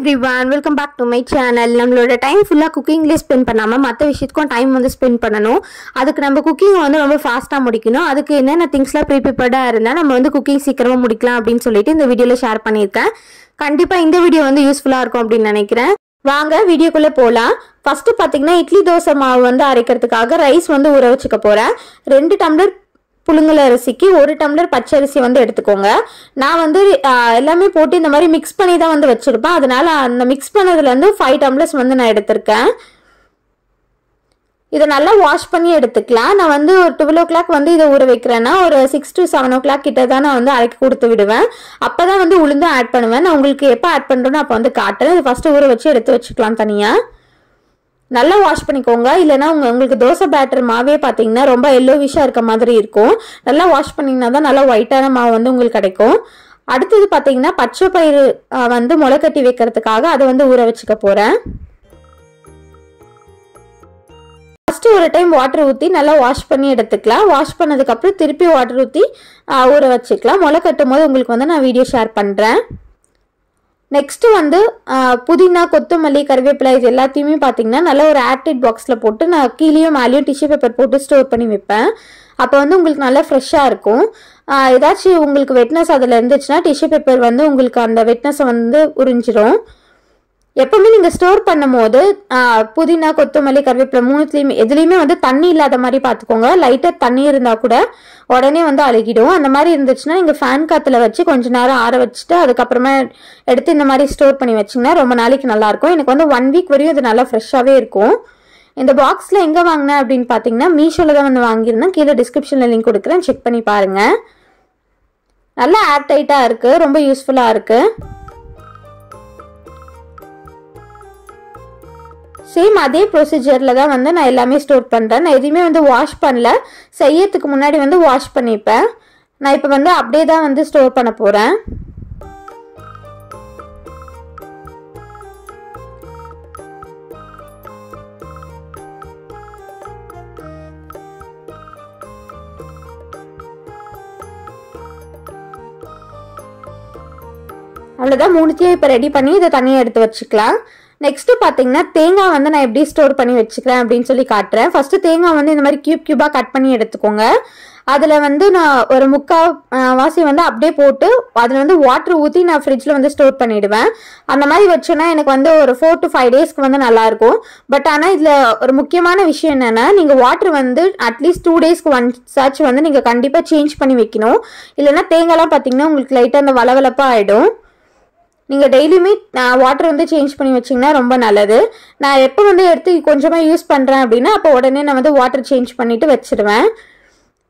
every everyone welcome back to my channel நம்மளோட time ஃபுல்லாக குக்கிங்லேயே ஸ்பெண்ட் பண்ணாமல் மற்ற விஷயத்துக்கும் டைம் வந்து ஸ்பெண்ட் பண்ணணும் அதுக்கு நம்ம குக்கிங் வந்து ரொம்ப ஃபாஸ்ட்டாக முடிக்கணும் அதுக்கு என்னென்ன திங்ஸ்லாம் ப்ரீப்ரிப்பேர்டாக இருந்தால் நம்ம வந்து குக்கிங் சீக்கிரமாக முடிக்கலாம் அப்படின்னு சொல்லிட்டு இந்த வீடியோவில் ஷேர் பண்ணியிருக்கேன் கண்டிப்பாக இந்த வீடியோ வந்து யூஸ்ஃபுல்லாக இருக்கும் அப்படின்னு நினைக்கிறேன் வாங்க வீடியோக்குள்ளே போகலாம் ஃபஸ்ட்டு பார்த்தீங்கன்னா இட்லி தோசை மாவு வந்து அரைக்கிறதுக்காக ரைஸ் வந்து ஊற வச்சுக்க போகிறேன் ரெண்டு டம்ளர் புழுங்கல் அரிசிக்கு ஒரு டம்ளர் பச்சை அரிசி வந்து எடுத்துக்கோங்க நான் வந்து எல்லாமே போட்டு இந்த மாதிரி மிக்ஸ் பண்ணி தான் வந்து வச்சுருப்பேன் அதனால் அந்த மிக்ஸ் பண்ணதுலேருந்து ஃபைவ் டம்ளர்ஸ் வந்து நான் எடுத்திருக்கேன் இதை நல்லா வாஷ் பண்ணி எடுத்துக்கலாம் நான் வந்து ஒரு டுவெல் ஓ கிளாக் வந்து இதை ஊற வைக்கிறேன்னா ஒரு six to seven o'clock கிட்ட தான் நான் வந்து அரைக்கி கொடுத்து விடுவேன் அப்போ தான் வந்து உளுந்து ஆட் பண்ணுவேன் நான் உங்களுக்கு எப்போ ஆட் பண்ணுறேன்னு அப்போ வந்து காட்டுறேன் இது ஃபஸ்ட்டு ஊற வச்சு எடுத்து வச்சுக்கலாம் தனியாக நல்லா வாஷ் பண்ணிக்கோங்க இல்லைனா உங்க உங்களுக்கு தோசை பேட்டர் மாவே பார்த்தீங்கன்னா ரொம்ப எல்லோவிஷாக இருக்க மாதிரி இருக்கும் நல்லா வாஷ் பண்ணிங்கன்னா தான் நல்லா ஒயிட்டான மாவு வந்து உங்களுக்கு கிடைக்கும் அடுத்தது பார்த்தீங்கன்னா பச்சை பயிறு வந்து முளைக்கட்டி கட்டி வைக்கிறதுக்காக அதை வந்து ஊற வச்சுக்க போகிறேன் ஃபஸ்ட்டு ஒரு டைம் வாட்டர் ஊற்றி நல்லா வாஷ் பண்ணி எடுத்துக்கலாம் வாஷ் பண்ணதுக்கப்புறம் திருப்பி வாட்டர் ஊற்றி ஊற வச்சுக்கலாம் முளை கட்டும் போது உங்களுக்கு வந்து நான் வீடியோ ஷேர் பண்ணுறேன் நெக்ஸ்ட் வந்து புதினா கொத்தமல்லி கருவேப்பிலை இது எல்லாத்தையுமே பார்த்தீங்கன்னா நல்ல ஒரு ஏர்டைட் பாக்ஸில் போட்டு நான் கீழேயும் மேலேயும் டிஷ்யூ பேப்பர் போட்டு ஸ்டோர் பண்ணி வைப்பேன் அப்போ வந்து உங்களுக்கு நல்லா ஃப்ரெஷ்ஷாக இருக்கும் ஏதாச்சும் உங்களுக்கு வெட்னஸ் அதில் இருந்துச்சுன்னா டிஷ்யூ பேப்பர் வந்து உங்களுக்கு அந்த வெட்னஸை வந்து உறிஞ்சிடும் எப்பவுமே நீங்கள் ஸ்டோர் பண்ணும் போது புதினா கொத்தமல்லி கருவேப்பிலை மூணுத்துலேயுமே எதுலேயுமே வந்து தண்ணி இல்லாத மாதிரி பார்த்துக்கோங்க லைட்டாக தண்ணி இருந்தால் கூட உடனே வந்து அழுகிடும் அந்த மாதிரி இருந்துச்சுன்னா நீங்கள் ஃபேன் காற்றுல வச்சு கொஞ்ச நேரம் ஆற வச்சுட்டு அதுக்கப்புறமா எடுத்து இந்த மாதிரி ஸ்டோர் பண்ணி வச்சிங்கன்னா ரொம்ப நாளைக்கு நல்லாயிருக்கும் எனக்கு வந்து ஒன் வீக் வரையும் இது நல்லா ஃப்ரெஷ்ஷாகவே இருக்கும் இந்த பாக்ஸில் எங்கே வாங்கினேன் அப்படின்னு பார்த்தீங்கன்னா மீஷோவில் தான் வந்து வாங்கியிருந்தேன் கீழே டிஸ்கிரிப்ஷனில் லிங்க் கொடுக்குறேன் செக் பண்ணி பாருங்கள் நல்லா ஏர்டைட்டாக இருக்குது ரொம்ப யூஸ்ஃபுல்லாக இருக்குது சேம் அதே ப்ரொசீஜரில் தான் வந்து நான் எல்லாமே ஸ்டோர் பண்ணுறேன் நான் எதுவுமே வந்து வாஷ் பண்ணல செய்யறதுக்கு முன்னாடி வந்து வாஷ் பண்ணிப்பேன் நான் இப்போ வந்து அப்படியே தான் வந்து ஸ்டோர் பண்ண போகிறேன் அவ்வளோதான் மூணுத்தையும் இப்போ ரெடி பண்ணி இதை தனியாக எடுத்து வச்சுக்கலாம் நெக்ஸ்ட் பார்த்தீங்கன்னா தேங்காய் வந்து நான் எப்படி ஸ்டோர் பண்ணி வச்சுக்கிறேன் அப்படின்னு சொல்லி காட்டுறேன் ஃபர்ஸ்ட் தேங்காய் வந்து இந்த மாதிரி கியூப் கியூபா கட் பண்ணி எடுத்துக்கோங்க அதில் வந்து நான் ஒரு முக்கால் வாசி வந்து அப்படியே போட்டு அதில் வந்து வாட்டர் ஊற்றி நான் ஃப்ரிட்ஜில் வந்து ஸ்டோர் பண்ணிவிடுவேன் அந்த மாதிரி வச்சோன்னா எனக்கு வந்து ஒரு ஃபோர் டு ஃபைவ் டேஸ்க்கு வந்து நல்லாயிருக்கும் பட் ஆனால் இதில் ஒரு முக்கியமான விஷயம் என்னன்னா நீங்கள் வாட்டர் வந்து அட்லீஸ்ட் டூ டேஸ்க்கு ஒன்ஸ் ஆச்சு வந்து நீங்கள் கண்டிப்பாக சேஞ்ச் பண்ணி வைக்கணும் இல்லைன்னா தேங்காய்லாம் பார்த்தீங்கன்னா உங்களுக்கு லைட்டாக அந்த வளவளப்பாக ஆகிடும் நீங்கள் டெய்லியுமே வாட்டர் வந்து சேஞ்ச் பண்ணி வச்சிங்கன்னா ரொம்ப நல்லது நான் எப்போ வந்து எடுத்து கொஞ்சமாக யூஸ் பண்ணுறேன் அப்படின்னா அப்போ உடனே நான் வந்து வாட்டர் சேஞ்ச் பண்ணிவிட்டு வச்சுருவேன்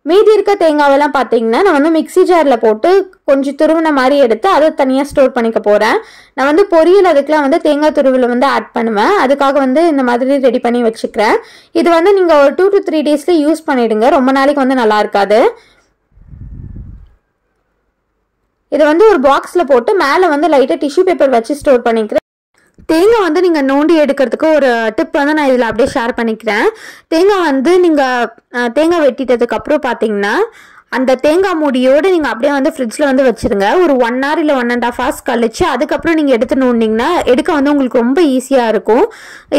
மீதி இருக்க தேங்காவெல்லாம் பார்த்தீங்கன்னா நான் வந்து மிக்சி ஜாரில் போட்டு கொஞ்சம் துருவின மாதிரி எடுத்து அதை தனியாக ஸ்டோர் பண்ணிக்க போகிறேன் நான் வந்து பொரியல் அதுக்கெலாம் வந்து தேங்காய் துருவில் வந்து ஆட் பண்ணுவேன் அதுக்காக வந்து இந்த மாதிரி ரெடி பண்ணி வச்சுக்கிறேன் இது வந்து நீங்கள் ஒரு டூ டு த்ரீ டேஸில் யூஸ் பண்ணிவிடுங்க ரொம்ப நாளைக்கு வந்து நல்லா இருக்காது இதை வந்து ஒரு பாக்ஸில் போட்டு மேலே வந்து லைட்டாக டிஷ்யூ பேப்பர் வச்சு ஸ்டோர் பண்ணிக்கிறேன் தேங்காய் வந்து நீங்கள் நோண்டி எடுக்கிறதுக்கு ஒரு டிப் வந்து நான் இதில் அப்படியே ஷேர் பண்ணிக்கிறேன் தேங்காய் வந்து நீங்கள் தேங்காய் வெட்டிட்டதுக்கப்புறம் பார்த்தீங்கன்னா அந்த தேங்காய் மூடியோடு நீங்கள் அப்படியே வந்து ஃப்ரிட்ஜில் வந்து வச்சுருங்க ஒரு ஒன் ஹவர் இல்லை ஒன் அண்ட் ஆஃப் ஹவர்ஸ் கழிச்சு அதுக்கப்புறம் நீங்கள் எடுத்து நோண்டிங்கன்னா எடுக்க வந்து உங்களுக்கு ரொம்ப ஈஸியாக இருக்கும்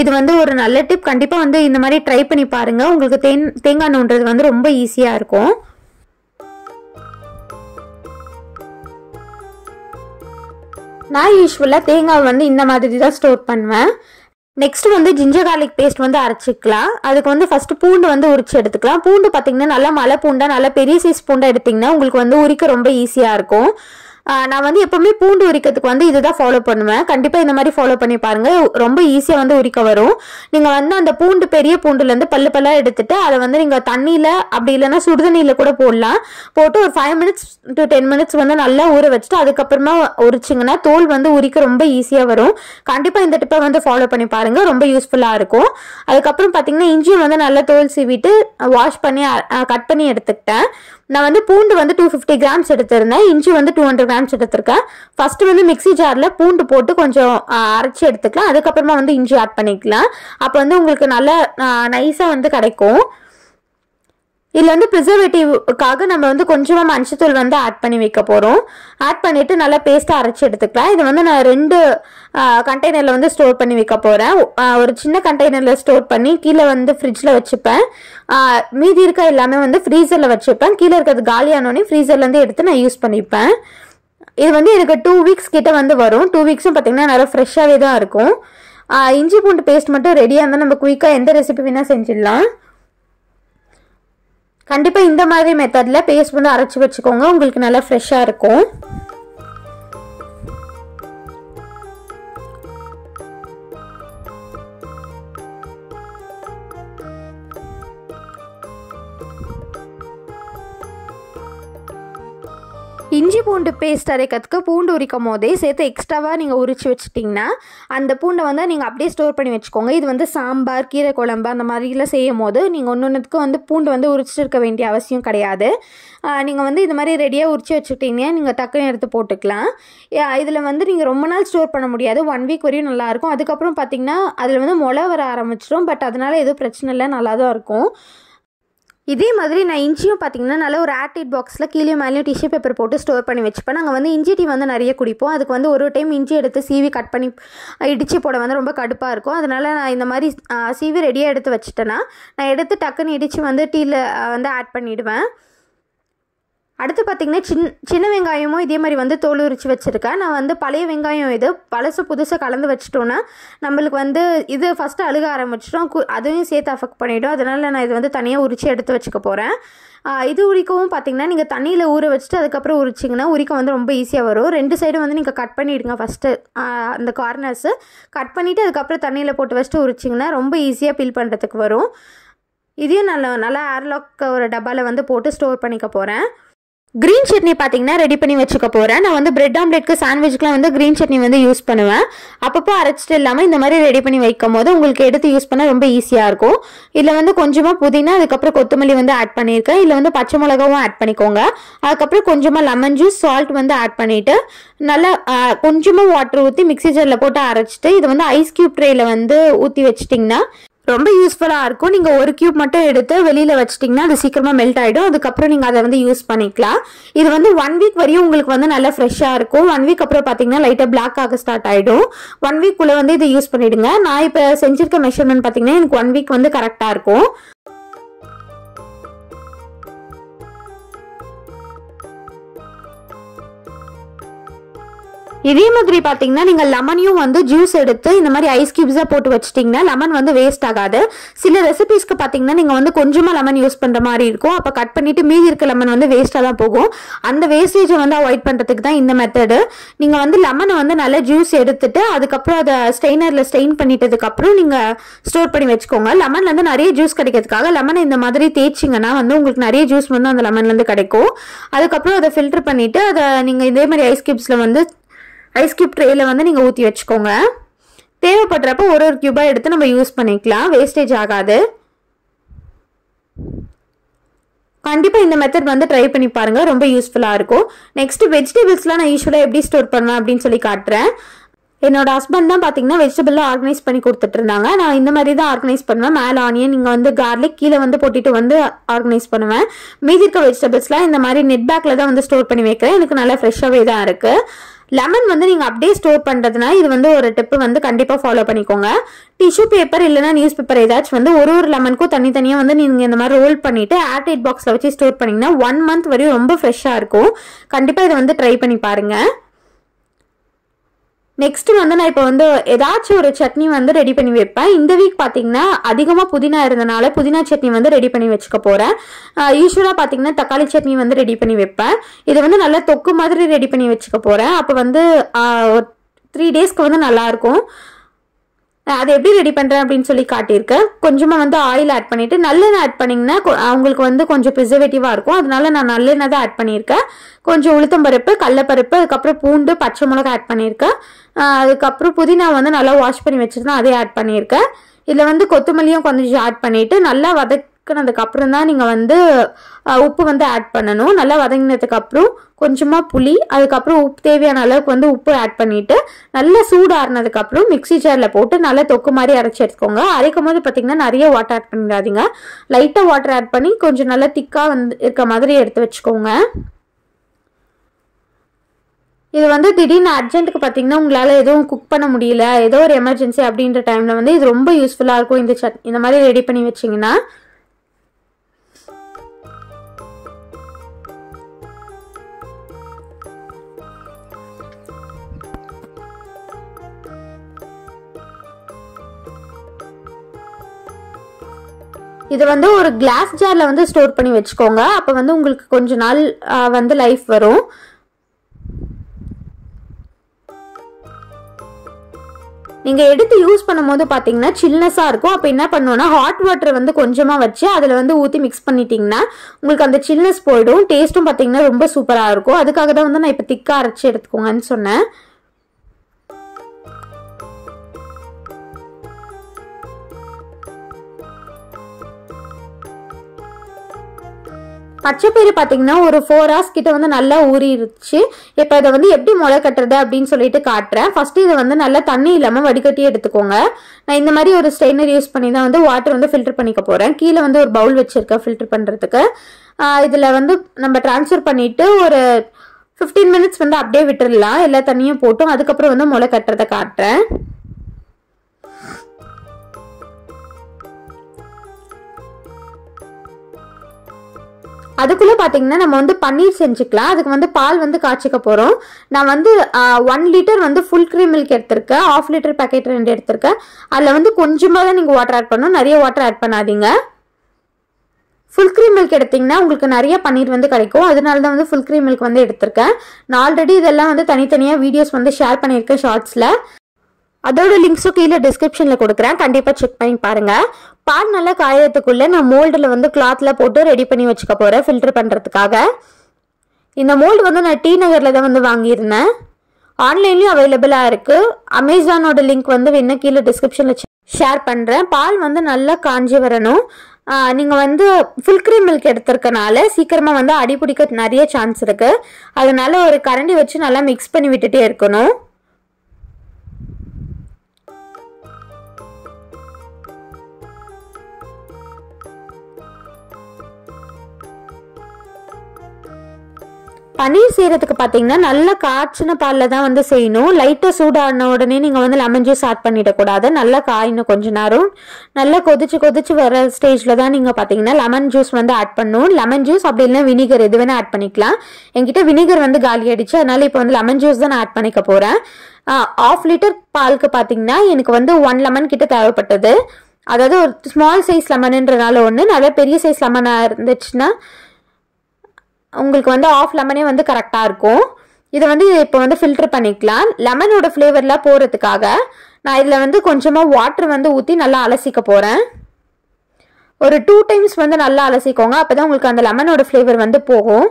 இது வந்து ஒரு நல்ல டிப் கண்டிப்பாக வந்து இந்த மாதிரி ட்ரை பண்ணி பாருங்கள் உங்களுக்கு தேங்காய் நோண்டுறது வந்து ரொம்ப ஈஸியாக இருக்கும் நான் யூஸ்வலாக தேங்காய் வந்து இந்த மாதிரி தான் ஸ்டோர் பண்ணுவேன் நெக்ஸ்ட் வந்து ஜிஞ்சர் கார்லிக் பேஸ்ட் வந்து அரைச்சிக்கலாம் அதுக்கு வந்து ஃபஸ்ட்டு பூண்டு வந்து உரிச்சு எடுத்துக்கலாம் பூண்டு பார்த்தீங்கன்னா நல்லா மலை பூண்டா நல்லா பெரிய சைஸ் பூண்டா எடுத்திங்கன்னா உங்களுக்கு வந்து உரிக்க ரொம்ப ஈஸியாக இருக்கும் நான் வந்து எப்போவுமே பூண்டு உரிக்கிறதுக்கு வந்து இதுதான் ஃபாலோ பண்ணுவேன் கண்டிப்பாக இந்த மாதிரி ஃபாலோ பண்ணி பாருங்கள் ரொம்ப ஈஸியாக வந்து உரிக்க வரும் நீங்கள் வந்து அந்த பூண்டு பெரிய பூண்டுலேருந்து பல்லு பல்லாக எடுத்துட்டு அதை வந்து நீங்கள் தண்ணியில் அப்படி இல்லைன்னா சுடுதண்ணியில் கூட போடலாம் போட்டு ஒரு five minutes to ten minutes வந்து நல்லா ஊற வச்சுட்டு அதுக்கப்புறமா உரிச்சிங்கன்னா தோல் வந்து உரிக்க ரொம்ப ஈஸியாக வரும் கண்டிப்பாக இந்த டிப்பை வந்து ஃபாலோ பண்ணி பாருங்கள் ரொம்ப யூஸ்ஃபுல்லாக இருக்கும் அதுக்கப்புறம் பார்த்தீங்கன்னா இஞ்சியும் வந்து நல்லா தோல் சீவிட்டு வாஷ் பண்ணி கட் பண்ணி எடுத்துக்கிட்டேன் நான் வந்து பூண்டு வந்து டூ ஃபிஃப்டி கிராம்ஸ் எடுத்திருந்தேன் இஞ்சி வந்து டூ ஹண்ட்ரட் கிராம்ஸ் எடுத்திருக்கேன் ஃபர்ஸ்ட் வந்து மிக்சி ஜாரில் பூண்டு போட்டு கொஞ்சம் அரைச்சி எடுத்துக்கலாம் அதுக்கப்புறமா வந்து இஞ்சி ஆட் பண்ணிக்கலாம் அப்போ வந்து உங்களுக்கு நல்லா நைஸாக வந்து கிடைக்கும் இதில் வந்து ப்ரிசர்வேட்டிவ்க்காக நம்ம வந்து கொஞ்சமாக மஞ்சத்தூள் வந்து ஆட் பண்ணி வைக்க போகிறோம் ஆட் பண்ணிவிட்டு நல்லா பேஸ்ட்டாக அரைச்சி எடுத்துக்கலாம் இது வந்து நான் ரெண்டு கண்டெய்னரில் வந்து ஸ்டோர் பண்ணி வைக்க போகிறேன் ஒரு சின்ன கண்டெய்னரில் ஸ்டோர் பண்ணி கீழே வந்து ஃப்ரிட்ஜில் வச்சுப்பேன் மீதி இருக்க எல்லாமே வந்து ஃப்ரீசரில் வச்சுப்பேன் கீழே இருக்கிறது காலியானோடனே ஃப்ரீசர்லேருந்து எடுத்து நான் யூஸ் பண்ணிப்பேன் இது வந்து எனக்கு டூ வீக்ஸ் கிட்ட வந்து வரும் டூ வீக்ஸும் பார்த்திங்கன்னா நல்லா ஃப்ரெஷ்ஷாகவே தான் இருக்கும் இஞ்சி பூண்டு பேஸ்ட் மட்டும் ரெடியாக இருந்தால் நம்ம குயிக்காக எந்த ரெசிபி வேணால் செஞ்சிடலாம் கண்டிப்பாக இந்த மாதிரி மெத்தடில் பேஸ்ட் வந்து அரைச்சி வச்சுக்கோங்க உங்களுக்கு நல்லா ஃப்ரெஷ்ஷாக இருக்கும் இஞ்சி பூண்டு பேஸ்ட் அரைக்கிறதுக்கு பூண்டு உரிக்கும் போதே சேர்த்து எக்ஸ்ட்ராவாக நீங்கள் உரிச்சு வச்சுட்டிங்கன்னா அந்த பூண்டை வந்து நீங்கள் அப்படியே ஸ்டோர் பண்ணி வச்சுக்கோங்க இது வந்து சாம்பார் கீரை குழம்பு அந்த மாதிரிலாம் செய்யும் போது நீங்கள் ஒன்று வந்து பூண்டு வந்து உரிச்சிட்டு இருக்க வேண்டிய அவசியம் கிடையாது நீங்கள் வந்து இது மாதிரி ரெடியாக உரிச்சு வச்சுக்கிட்டிங்கன்னா நீங்கள் டக்குன்னு எடுத்து போட்டுக்கலாம் இதில் வந்து நீங்கள் ரொம்ப நாள் ஸ்டோர் பண்ண முடியாது ஒன் வீக் வரையும் நல்லாயிருக்கும் அதுக்கப்புறம் பார்த்திங்கன்னா அதில் வந்து முளை வர ஆரம்பிச்சிடும் பட் அதனால் எதுவும் பிரச்சனை இல்லை நல்லா தான் இருக்கும் இதே மாதிரி நான் இஞ்சியும் பார்த்தீங்கன்னா நல்லா ஒரு ஆர்டேட் பாக்ஸில் கீழே மேலேயும் டிஷ்யூ பேப்பர் போட்டு ஸ்டோர் பண்ணி வச்சுப்பேன் நாங்கள் வந்து இஞ்சி டீ வந்து நிறைய குடிப்போம் அதுக்கு வந்து ஒரு டைம் இஞ்சி எடுத்து சீவி கட் பண்ணி இடித்து போட வந்து ரொம்ப கடுப்பாக இருக்கும் அதனால் நான் இந்த மாதிரி சீவி ரெடியாக எடுத்து வச்சுட்டேன்னா நான் எடுத்து டக்குன்னு இடித்து வந்து டீயில் வந்து ஆட் பண்ணிவிடுவேன் அடுத்து பார்த்திங்கன்னா சின் சின்ன வெங்காயமும் இதே மாதிரி வந்து தோல் உரிச்சு வச்சுருக்கேன் நான் வந்து பழைய வெங்காயம் இது பழசு புதுசாக கலந்து வச்சுட்டோன்னா நம்மளுக்கு வந்து இது ஃபஸ்ட்டு அழுக ஆரம்பிச்சிட்டோம் அதையும் சேர்த்து அஃபெக்ட் பண்ணிவிடும் அதனால் நான் இது வந்து தனியாக உரித்து எடுத்து வச்சுக்க போகிறேன் இது உரிக்கவும் பார்த்திங்கன்னா நீங்கள் தண்ணியில் ஊற வச்சுட்டு அதுக்கப்புறம் உரிச்சிங்கன்னா உரிக்க வந்து ரொம்ப ஈஸியாக வரும் ரெண்டு சைடும் வந்து நீங்கள் கட் பண்ணிவிடுங்க ஃபஸ்ட்டு அந்த கார்னர்ஸு கட் பண்ணிவிட்டு அதுக்கப்புறம் தண்ணியில் போட்டு வச்சுட்டு உரிச்சிங்கன்னா ரொம்ப ஈஸியாக பீல் பண்ணுறதுக்கு வரும் இதையும் நல்லா நல்லா ஏர்லாக் ஒரு டப்பாவில் வந்து போட்டு ஸ்டோர் பண்ணிக்க போகிறேன் க்ரீன் சட்னி பார்த்தீங்கன்னா ரெடி பண்ணி வச்சுக்க போகிறேன் நான் வந்து பிரெட் ஆம்லேட்க்கு சாண்ட்விச்க்குலாம் வந்து க்ரீன் சட்னி வந்து யூஸ் பண்ணுவேன் அப்பப்போ அரைச்சிட்டு இல்லாமல் இந்த மாதிரி ரெடி பண்ணி வைக்கும் போது உங்களுக்கு எடுத்து யூஸ் பண்ண ரொம்ப ஈஸியாக இருக்கும் இதில் வந்து கொஞ்சமாக புதினா அதுக்கப்புறம் கொத்தமல்லி வந்து ஆட் பண்ணியிருக்கேன் இதில் வந்து பச்சை மிளகாவும் ஆட் பண்ணிக்கோங்க அதுக்கப்புறம் கொஞ்சமாக லெமன் ஜூஸ் சால்ட் வந்து ஆட் பண்ணிவிட்டு நல்லா கொஞ்சமாக வாட்டர் ஊற்றி மிக்சி ஜாரில் போட்டு அரைச்சிட்டு இது வந்து ஐஸ் க்யூப் ட்ரேயில் வந்து ஊற்றி வச்சிட்டிங்கன்னா ரொம்ப யூஸ்ஃபுல்லாக இருக்கும் நீங்கள் ஒரு க்யூப் மட்டும் எடுத்து வெளியில் வச்சிட்டிங்கன்னா அது சீக்கிரமாக மெல்ட் ஆகிடும் அதுக்கப்புறம் நீங்கள் அதை வந்து யூஸ் பண்ணிக்கலாம் இது வந்து ஒன் வீக் வரையும் உங்களுக்கு வந்து நல்லா ஃப்ரெஷ்ஷாக இருக்கும் ஒன் வீக் அப்புறம் பார்த்தீங்கன்னா லைட்டாக பிளாக் ஆக ஸ்டார்ட் ஆகிடும் ஒன் வீக்குள்ளே வந்து இதை யூஸ் பண்ணிவிடுங்க நான் இப்போ செஞ்சிருக்க மெஷர்மெண்ட் பார்த்தீங்கன்னா எனக்கு ஒன் வீக் வந்து கரெக்டாக இருக்கும் இதே மாதிரி பார்த்தீங்கன்னா நீங்கள் லெமனையும் வந்து ஜூஸ் எடுத்து இந்த மாதிரி ஐஸ் கியூப்ஸாக போட்டு வச்சிட்டிங்கன்னா லெமன் வந்து வேஸ்ட் ஆகாது சில ரெசிபீஸ்க்கு பார்த்தீங்கன்னா நீங்கள் வந்து கொஞ்சமாக லெமன் யூஸ் பண்ணுற மாதிரி இருக்கும் அப்போ கட் பண்ணிவிட்டு மீதி இருக்க லெமன் வந்து வேஸ்ட்டாக தான் போகும் அந்த வேஸ்டேஜை வந்து அவாய்ட் பண்ணுறதுக்கு தான் இந்த மெத்தடு நீங்கள் வந்து லெமனை வந்து நல்லா ஜூஸ் எடுத்துட்டு அதுக்கப்புறம் அதை ஸ்டெயினரில் ஸ்டெயின் பண்ணிட்டதுக்கப்புறம் நீங்கள் ஸ்டோர் பண்ணி வச்சுக்கோங்க லெமன்லேருந்து நிறைய ஜூஸ் கிடைக்கிறதுக்காக லெமனை இந்த மாதிரி தேய்ச்சிங்கன்னா வந்து உங்களுக்கு நிறைய ஜூஸ் வந்து அந்த லெமன்லேருந்து கிடைக்கும் அதுக்கப்புறம் அதை ஃபில்டர் பண்ணிவிட்டு அதை நீங்கள் இதே மாதிரி ஐஸ் கியூப்ஸில் வந்து ஐஸ் கியூப் ட்ரேயில் வந்து நீங்கள் ஊற்றி வச்சுக்கோங்க தேவைப்படுறப்ப ஒரு ஒரு கியூபாக எடுத்து நம்ம யூஸ் பண்ணிக்கலாம் வேஸ்டேஜ் ஆகாது கண்டிப்பாக இந்த மெத்தட் வந்து ட்ரை பண்ணி பாருங்கள் ரொம்ப யூஸ்ஃபுல்லாக இருக்கும் நெக்ஸ்ட் வெஜிடபிள்ஸ்லாம் நான் யூஸ்வலாக எப்படி ஸ்டோர் பண்ணலாம் அப்படின்னு சொல்லி காட்டுறேன் என்னோட ஹஸ்பண்ட் தான் பார்த்தீங்கன்னா வெஜிடபிள்லாம் ஆர்கனைஸ் பண்ணி கொடுத்துட்ருந்தாங்க நான் இந்த மாதிரி தான் ஆர்கனைஸ் பண்ணுவேன் மேலே ஆனியன் நீங்கள் வந்து கார்லிக் கீழே வந்து போட்டுட்டு வந்து ஆர்கனைஸ் பண்ணுவேன் மீதி இருக்க வெஜிடபிள்ஸ்லாம் இந்த மாதிரி நெட் பேக்கில் தான் வந்து ஸ்டோர் பண்ணி வைக்கிறேன் எனக்கு நல்லா ஃப்ரெஷ்ஷாகவே தான் இருக்குது லெமன் வந்து நீங்கள் அப்படியே ஸ்டோர் பண்ணுறதுனா இது வந்து ஒரு டிப்பு வந்து கண்டிப்பாக ஃபாலோ பண்ணிக்கோங்க டிஷ்யூ பேப்பர் இல்லைனா நியூஸ் பேப்பர் ஏதாச்சும் வந்து ஒரு ஒரு லெமனுக்கும் தனித்தனியாக வந்து நீங்கள் இந்த மாதிரி ரோல் பண்ணிவிட்டு ஏர்டைட் பாக்ஸில் வச்சு ஸ்டோர் பண்ணிங்கன்னா ஒன் மந்த் வரையும் ரொம்ப ஃப்ரெஷ்ஷாக இருக்கும் கண்டிப்பாக இதை வந்து ட்ரை பண்ணி பாருங்கள் நெக்ஸ்ட்டு வந்து நான் இப்போ வந்து ஏதாச்சும் ஒரு சட்னி வந்து ரெடி பண்ணி வைப்பேன் இந்த வீக் பார்த்தீங்கன்னா அதிகமாக புதினா இருந்தனால புதினா சட்னி வந்து ரெடி பண்ணி வச்சுக்க போகிறேன் யூஸ்வலாக பார்த்தீங்கன்னா தக்காளி சட்னி வந்து ரெடி பண்ணி வைப்பேன் இதை வந்து நல்லா தொக்கு மாதிரி ரெடி பண்ணி வச்சுக்க போகிறேன் அப்போ வந்து த்ரீ டேஸ்க்கு வந்து நல்லாயிருக்கும் அதை எப்படி ரெடி பண்ணுறேன் அப்படின்னு சொல்லி காட்டியிருக்கேன் கொஞ்சமாக வந்து ஆயில் ஆட் பண்ணிவிட்டு நல்லெண்ணெய் ஆட் பண்ணிங்கன்னா அவங்களுக்கு வந்து கொஞ்சம் ப்ரிசர்வேட்டிவாக இருக்கும் அதனால நான் நல்லெண்ணெய் தான் ஆட் பண்ணியிருக்கேன் கொஞ்சம் உளுத்தம்பருப்பு கடலப்பருப்பு அதுக்கப்புறம் பூண்டு பச்சை மிளகா ஆட் பண்ணியிருக்கேன் அதுக்கப்புறம் புதினா வந்து நல்லா வாஷ் பண்ணி வச்சுருந்தேன் அதே ஆட் பண்ணியிருக்கேன் இதில் வந்து கொத்தமல்லியும் கொஞ்சம் ஆட் பண்ணிவிட்டு நல்லா வதக் அப்புறம் தான் நீங்கள் வந்து உப்பு வந்து ஆட் பண்ணணும் நல்லா வதங்கினதுக்கப்புறம் கொஞ்சமாக புளி அதுக்கப்புறம் உப்பு தேவையான அளவுக்கு வந்து உப்பு ஆட் பண்ணிவிட்டு நல்லா சூடு ஆறினதுக்கப்புறம் மிக்சி ஜாரில் போட்டு நல்லா தொக்கு மாதிரி அரைச்சி எடுத்துக்கோங்க அரைக்கும் போது பார்த்திங்கன்னா நிறைய வாட்டர் ஆட் பண்ணிடாதீங்க லைட்டாக வாட்டர் ஆட் பண்ணி கொஞ்சம் நல்லா திக்காக வந்து இருக்க மாதிரி எடுத்து வச்சுக்கோங்க இது வந்து திடீர்னு அர்ஜென்ட்டுக்கு பார்த்தீங்கன்னா உங்களால் எதுவும் குக் பண்ண முடியல ஏதோ ஒரு எமர்ஜென்சி அப்படின்ற டைமில் வந்து இது ரொம்ப யூஸ்ஃபுல்லாக இருக்கும் இந்த சட் இந்த மாதிரி ரெடி பண்ணி வச்சிங்கன்னா இது வந்து ஒரு கிளாஸ் ஜாரில் வந்து ஸ்டோர் பண்ணி வச்சுக்கோங்க அப்போ வந்து உங்களுக்கு கொஞ்ச நாள் வந்து லைஃப் வரும் நீங்கள் எடுத்து யூஸ் பண்ணும்போது பார்த்தீங்கன்னா சில்னஸாக இருக்கும் அப்போ என்ன பண்ணுவோன்னா ஹாட் வாட்டர் வந்து கொஞ்சமாக வச்சு அதில் வந்து ஊற்றி மிக்ஸ் பண்ணிட்டீங்கன்னா உங்களுக்கு அந்த சில்னஸ் போயிடும் டேஸ்ட்டும் பார்த்தீங்கன்னா ரொம்ப சூப்பராக இருக்கும் அதுக்காக தான் வந்து நான் இப்போ திக்காக அரைச்சி எடுத்துக்கோங்கன்னு சொன்னேன் பச்சைப்பயிறு பார்த்தீங்கன்னா ஒரு ஃபோர் ஹவர்ஸ் கிட்ட வந்து நல்லா ஊறிடுச்சு இப்போ இதை வந்து எப்படி முளை கட்டுறது அப்படின்னு சொல்லிட்டு காட்டுறேன் ஃபஸ்ட்டு இதை வந்து நல்லா தண்ணி இல்லாமல் வடிகட்டி எடுத்துக்கோங்க நான் இந்த மாதிரி ஒரு ஸ்டெயினர் யூஸ் பண்ணி தான் வந்து வாட்டர் வந்து ஃபில்டர் பண்ணிக்க போகிறேன் கீழே வந்து ஒரு பவுல் வச்சுருக்கேன் ஃபில்டர் பண்ணுறதுக்கு இதில் வந்து நம்ம டிரான்ஸ்ஃபர் பண்ணிவிட்டு ஒரு ஃபிஃப்டீன் மினிட்ஸ் வந்து அப்படியே விட்டுடலாம் எல்லா தண்ணியும் போட்டும் அதுக்கப்புறம் வந்து முளை கட்டுறதை காட்டுறேன் அதுக்குள்ளே பார்த்தீங்கன்னா நம்ம வந்து பன்னீர் செஞ்சுக்கலாம் அதுக்கு வந்து பால் வந்து காய்ச்சிக்க போகிறோம் நான் வந்து ஒன் லிட்டர் வந்து ஃபுல் க்ரீம் மில்க் எடுத்திருக்கேன் ஆஃப் லிட்டர் பேக்கெட் ரெண்டு எடுத்திருக்கேன் அதில் வந்து கொஞ்சமாக தான் நீங்கள் வாட்டர் ஆட் பண்ணணும் நிறைய வாட்டர் ஆட் பண்ணாதீங்க ஃபுல் க்ரீம் மில்க் எடுத்திங்கன்னா உங்களுக்கு நிறைய பன்னீர் வந்து கிடைக்கும் அதனால தான் வந்து ஃபுல் க்ரீம் மில்க் வந்து எடுத்திருக்கேன் நான் ஆல்ரெடி இதெல்லாம் வந்து தனித்தனியாக வீடியோஸ் வந்து ஷேர் பண்ணியிருக்கேன் ஷார்ட்ஸில் அதோட லிங்க்ஸும் கீழே டிஸ்கிரிப்ஷனில் கொடுக்குறேன் கண்டிப்பாக செக் பண்ணி பாருங்கள் பால் நல்லா காயறதுக்குள்ளே நான் மோல்டில் வந்து கிளாத்தில் போட்டு ரெடி பண்ணி வச்சுக்க போகிறேன் ஃபில்டர் பண்ணுறதுக்காக இந்த மோல்டு வந்து நான் டி நகரில் தான் வந்து வாங்கியிருந்தேன் ஆன்லைன்லேயும் அவைலபிளாக இருக்குது அமேசானோட லிங்க் வந்து வேணும் கீழே டிஸ்கிரிப்ஷனில் ஷேர் பண்ணுறேன் பால் வந்து நல்லா காஞ்சி வரணும் நீங்கள் வந்து ஃபுல் க்ரீம் மில்க் எடுத்துருக்கனால சீக்கிரமாக வந்து அடிபிடிக்க நிறைய சான்ஸ் இருக்குது அதனால ஒரு கரண்டி வச்சு நல்லா மிக்ஸ் பண்ணி விட்டுட்டே இருக்கணும் பனீர் செய்கிறதுக்கு பார்த்தீங்கன்னா நல்லா காய்ச்சின பாலில் தான் வந்து செய்யணும் லைட்டாக சூடான உடனே நீங்கள் வந்து லெமன் ஜூஸ் ஆட் பண்ணிடக்கூடாது நல்லா காயினும் கொஞ்ச நேரம் நல்லா கொதிச்சு கொதிச்சு வர ஸ்டேஜில் தான் நீங்கள் பார்த்தீங்கன்னா லெமன் ஜூஸ் வந்து ஆட் பண்ணணும் லெமன் ஜூஸ் அப்படி இல்லைன்னா வினிகர் எது வேணால் ஆட் பண்ணிக்கலாம் என்கிட்ட வினிகர் வந்து காலி ஆகிடுச்சு அதனால் இப்போ வந்து லெமன் ஜூஸ் தான் ஆட் பண்ணிக்க போகிறேன் ஆஃப் லிட்டர் பாலுக்கு பார்த்தீங்கன்னா எனக்கு வந்து ஒன் லெமன் கிட்ட தேவைப்பட்டது அதாவது ஒரு ஸ்மால் சைஸ் லெமனுன்றனால ஒன்று நல்ல பெரிய சைஸ் லெமனாக இருந்துச்சுன்னா உங்களுக்கு வந்து ஆஃப் லெமனே வந்து கரெக்டாக இருக்கும் இதை வந்து இப்போ வந்து ஃபில்ட்ரு பண்ணிக்கலாம் லெமனோட ஃப்ளேவர்லாம் போகிறதுக்காக நான் இதில் வந்து கொஞ்சமாக வாட்ரு வந்து ஊற்றி நல்லா அலசிக்க போகிறேன் ஒரு டூ டைம்ஸ் வந்து நல்லா அலசிக்கோங்க அப்போ தான் உங்களுக்கு அந்த லெமனோட ஃப்ளேவர் வந்து போகும்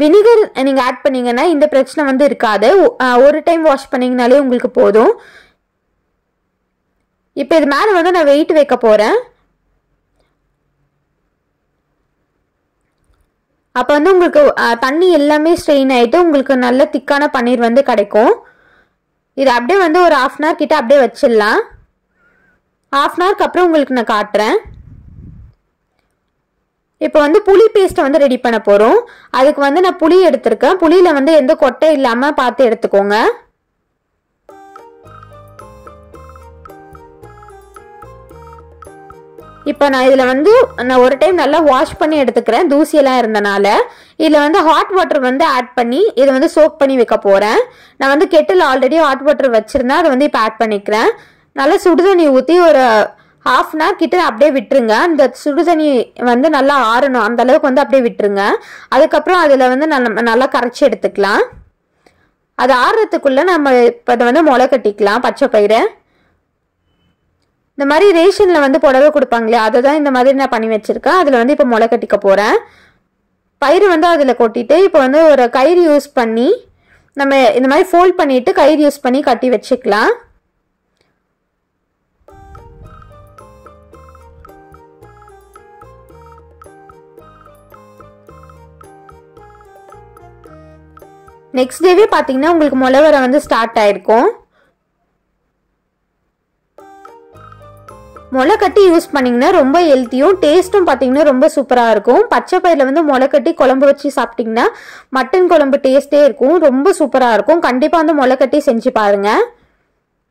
வினிகர் நீங்கள் ஆட் பண்ணிங்கன்னா இந்த பிரச்சனை வந்து இருக்காது ஒரு டைம் வாஷ் பண்ணிங்கனாலே உங்களுக்கு போதும் இப்போ இது மேலே வந்து நான் வெயிட் வைக்க போகிறேன் அப்போ வந்து உங்களுக்கு தண்ணி எல்லாமே ஸ்ட்ரெயின் ஆகிட்டு உங்களுக்கு நல்ல திக்கான பன்னீர் வந்து கிடைக்கும் இது அப்படியே வந்து ஒரு ஆஃப் அன் கிட்ட அப்படியே வச்சிடலாம் ஆஃப் அன் ஹவருக்கு அப்புறம் உங்களுக்கு நான் காட்டுறேன் இப்போ வந்து புளி பேஸ்ட்டை வந்து ரெடி பண்ண போகிறோம் அதுக்கு வந்து நான் புளி எடுத்திருக்கேன் புளியில் வந்து எந்த கொட்டை இல்லாமல் பார்த்து எடுத்துக்கோங்க இப்போ நான் இதில் வந்து நான் ஒரு டைம் நல்லா வாஷ் பண்ணி எடுத்துக்கிறேன் தூசியெல்லாம் இருந்தனால இதில் வந்து ஹாட் வாட்டர் வந்து ஆட் பண்ணி இதை வந்து சோக் பண்ணி வைக்க போகிறேன் நான் வந்து கெட்டில் ஆல்ரெடி ஹாட் வாட்டர் வச்சுருந்தேன் அதை வந்து இப்போ ஆட் பண்ணிக்கிறேன் நல்லா சுடுதண்ணி ஊற்றி ஒரு ஹாஃப் அன் ஹவர் கிட்ட அப்படியே விட்டுருங்க அந்த சுடுதண்ணி வந்து நல்லா ஆறணும் அந்த அளவுக்கு வந்து அப்படியே விட்டுருங்க அதுக்கப்புறம் அதில் வந்து நம்ம நல்லா கரைச்சி எடுத்துக்கலாம் அது ஆறுறதுக்குள்ளே நம்ம இப்போ அதை வந்து முளை கட்டிக்கலாம் பச்சை பயிரை இந்த மாதிரி ரேஷனில் வந்து புடவை கொடுப்பாங்களே அதை தான் இந்த மாதிரி நான் பண்ணி வச்சுருக்கேன் அதில் வந்து இப்போ முளை கட்டிக்க போகிறேன் பயிர் வந்து அதில் கொட்டிட்டு இப்போ வந்து ஒரு கயிறு யூஸ் பண்ணி நம்ம இந்த மாதிரி ஃபோல்ட் பண்ணிவிட்டு கயிறு யூஸ் பண்ணி கட்டி வச்சுக்கலாம் நெக்ஸ்ட் டேவே பார்த்தீங்கன்னா உங்களுக்கு முளை வர வந்து ஸ்டார்ட் ஆகிருக்கும் முளைக்கட்டி யூஸ் பண்ணிங்கன்னா ரொம்ப ஹெல்த்தியும் டேஸ்ட்டும் பார்த்தீங்கன்னா ரொம்ப சூப்பராக இருக்கும் பச்சை பயிரில் வந்து முளைக்கட்டி குழம்பு வச்சு சாப்பிட்டிங்கன்னா மட்டன் குழம்பு டேஸ்ட்டே இருக்கும் ரொம்ப சூப்பராக இருக்கும் கண்டிப்பாக வந்து முளைக்கட்டி செஞ்சு பாருங்கள்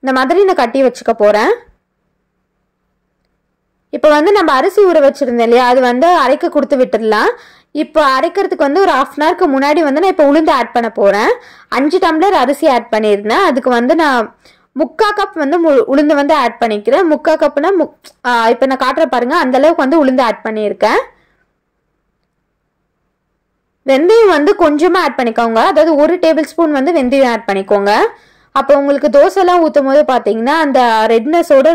இந்த மாதிரி நான் கட்டி வச்சுக்க போகிறேன் இப்போ வந்து நம்ம அரிசி ஊற வச்சுருந்தேன் இல்லையா அது வந்து அரைக்க கொடுத்து விட்டுடலாம் இப்போ அரைக்கிறதுக்கு வந்து ஒரு ஆஃப் அன் முன்னாடி வந்து நான் இப்போ உளுந்து ஆட் பண்ண போகிறேன் அஞ்சு டம்ளர் அரிசி ஆட் பண்ணியிருந்தேன் அதுக்கு வந்து நான் முக்கா கப் வந்து உளுந்து வந்து ஆட் பண்ணிக்கிறேன் முக்கா கப்புனா முக் இப்போ நான் காட்டுற பாருங்கள் அந்தளவுக்கு வந்து உளுந்து ஆட் பண்ணியிருக்கேன் வெந்தயம் வந்து கொஞ்சமாக ஆட் பண்ணிக்கோங்க அதாவது ஒரு டேபிள் ஸ்பூன் வந்து வெந்தயம் ஆட் பண்ணிக்கோங்க அப்போ உங்களுக்கு தோசைலாம் ஊற்றும் போது பார்த்தீங்கன்னா அந்த ரெட்னஸோடு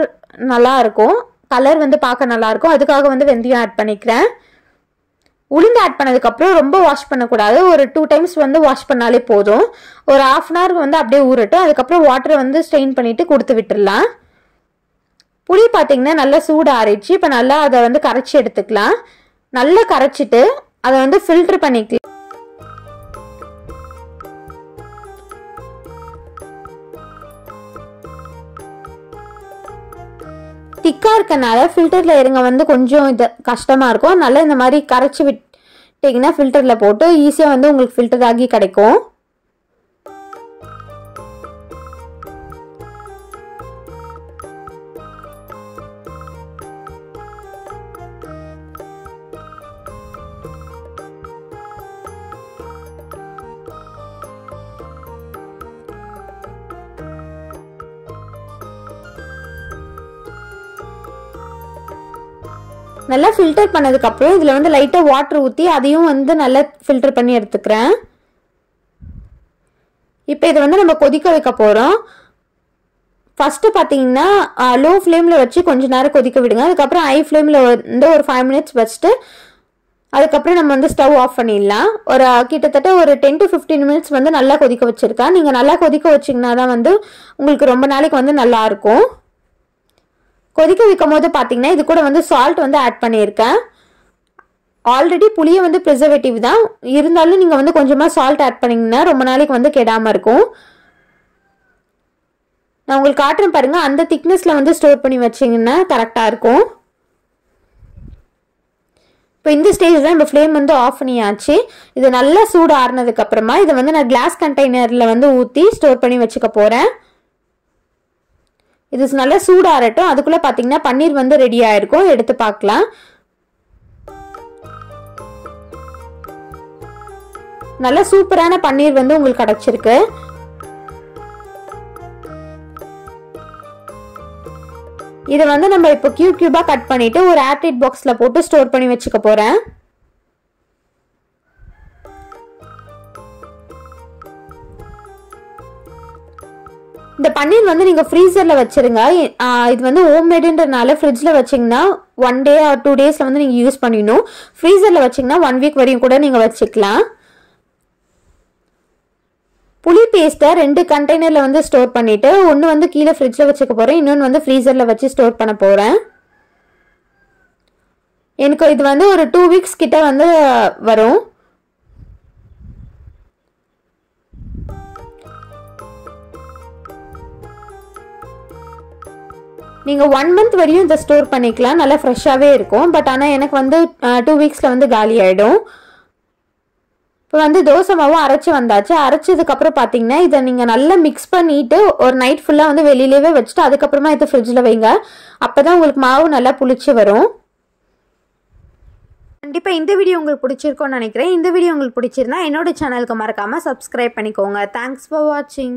நல்லாயிருக்கும் கலர் வந்து பார்க்க நல்லாயிருக்கும் அதுக்காக வந்து வெந்தயம் ஆட் பண்ணிக்கிறேன் உளுந்து ஆட் பண்ணதுக்கப்புறம் ரொம்ப வாஷ் பண்ணக்கூடாது ஒரு டூ டைம்ஸ் வந்து வாஷ் பண்ணாலே போதும் ஒரு ஆஃப் அன் ஹவர் வந்து அப்படியே ஊறட்டும் அதுக்கப்புறம் வாட்டரை வந்து ஸ்ட்ரெயின் பண்ணிவிட்டு கொடுத்து விட்டுடலாம் புளி பார்த்திங்கன்னா நல்லா சூடு ஆறிடுச்சு இப்போ நல்லா அதை வந்து கரைச்சி எடுத்துக்கலாம் நல்லா கரைச்சிட்டு அதை வந்து ஃபில்ட்ரு பண்ணிக்கலாம் திக்காக இருக்கனால ஃபில்டரில் இருங்க வந்து கொஞ்சம் இது கஷ்டமாக இருக்கும் அதனால் இந்த மாதிரி கரைச்சி விட்டிங்கன்னா ஃபில்டரில் போட்டு ஈஸியாக வந்து உங்களுக்கு ஃபில்டர் ஆகி கிடைக்கும் நல்லா ஃபில்டர் பண்ணதுக்கப்புறம் இதில் வந்து லைட்டாக வாட்டர் ஊற்றி அதையும் வந்து நல்லா ஃபில்டர் பண்ணி எடுத்துக்கிறேன் இப்போ இதை வந்து நம்ம கொதிக்க வைக்க போகிறோம் ஃபஸ்ட்டு பார்த்தீங்கன்னா லோ ஃப்ளேமில் வச்சு கொஞ்சம் நேரம் கொதிக்க விடுங்க அதுக்கப்புறம் ஹை ஃப்ளேமில் வந்து ஒரு ஃபைவ் மினிட்ஸ் வச்சுட்டு அதுக்கப்புறம் நம்ம வந்து ஸ்டவ் ஆஃப் பண்ணிடலாம் ஒரு கிட்டத்தட்ட ஒரு டென் டு ஃபிஃப்டீன் மினிட்ஸ் வந்து நல்லா கொதிக்க வச்சுருக்கேன் நீங்கள் நல்லா கொதிக்க வச்சிங்கன்னா தான் வந்து உங்களுக்கு ரொம்ப நாளைக்கு வந்து நல்லாயிருக்கும் கொதிக்க வைக்கும் போது பார்த்தீங்கன்னா இது கூட வந்து சால்ட் வந்து ஆட் பண்ணியிருக்கேன் ஆல்ரெடி புளியை வந்து ப்ரிசர்வேட்டிவ் தான் இருந்தாலும் நீங்கள் வந்து கொஞ்சமாக சால்ட் ஆட் பண்ணிங்கன்னா ரொம்ப நாளைக்கு வந்து கெடாமல் இருக்கும் நான் உங்களுக்கு காட்டுறேன் பாருங்கள் அந்த திக்னஸில் வந்து ஸ்டோர் பண்ணி வச்சிங்கன்னா கரெக்டாக இருக்கும் இப்போ இந்த ஸ்டேஜ் தான் இப்போ ஃப்ளேம் வந்து ஆஃப் பண்ணியாச்சு இது நல்லா சூடு ஆறுனதுக்கப்புறமா இதை வந்து நான் கிளாஸ் கண்டெய்னரில் வந்து ஊற்றி ஸ்டோர் பண்ணி வச்சுக்க போகிறேன் இது நல்லா சூடாகட்டும் அதுக்குள்ளே பார்த்தீங்கன்னா பன்னீர் வந்து ரெடி ஆகிருக்கும் எடுத்து பார்க்கலாம் நல்ல சூப்பரான பன்னீர் வந்து உங்களுக்கு கிடச்சிருக்கு இதை வந்து நம்ம இப்போ கியூ கியூபாக கட் பண்ணிவிட்டு ஒரு ஏர்டைட் பாக்ஸில் போட்டு ஸ்டோர் பண்ணி வச்சுக்க போகிறேன் இந்த பன்னீர் வந்து நீங்கள் ஃப்ரீசர்ல வச்சுருங்க இது வந்து ஹோம்மேடுன்றனால ஃப்ரிட்ஜில் வச்சிங்கன்னா ஒன் டே ஆர் டூ டேஸில் வந்து நீங்கள் யூஸ் பண்ணிடணும் ஃப்ரீசர்ல வச்சிங்கன்னா ஒன் வீக் வரையும் கூட நீங்கள் வச்சுக்கலாம் புளி பேஸ்ட்டை ரெண்டு கண்டெய்னரில் வந்து ஸ்டோர் பண்ணிவிட்டு ஒன்று வந்து கீழே ஃப்ரிட்ஜில் வச்சுக்க போகிறேன் இன்னொன்று வந்து ஃப்ரீசரில் வச்சு ஸ்டோர் பண்ண போகிறேன் எனக்கு இது வந்து ஒரு டூ வீக்ஸ் கிட்டே வந்து வரும் நீங்கள் ஒன் மந்த் வரையும் இதை ஸ்டோர் பண்ணிக்கலாம் நல்லா ஃப்ரெஷ்ஷாகவே இருக்கும் பட் ஆனால் எனக்கு வந்து டூ வீக்ஸில் வந்து காலி ஆகிடும் இப்போ வந்து தோசை மாவும் அரைச்சி வந்தாச்சு அரைச்சதுக்கப்புறம் பார்த்தீங்கன்னா இதை நீங்கள் நல்லா மிக்ஸ் பண்ணிவிட்டு ஒரு நைட் ஃபுல்லாக வந்து வெளியிலேயே வச்சுட்டு அதுக்கப்புறமா இதை ஃப்ரிட்ஜில் வைங்க அப்போ தான் உங்களுக்கு மாவு நல்லா புளிச்சு வரும் கண்டிப்பாக இந்த வீடியோ உங்களுக்கு பிடிச்சிருக்கோம்னு நினைக்கிறேன் இந்த வீடியோ உங்களுக்கு பிடிச்சிருந்தா என்னோட சேனலுக்கு மறக்காமல் சப்ஸ்கிரைப் பண்ணிக்கோங்க தேங்க்ஸ் ஃபார் வாட்சிங்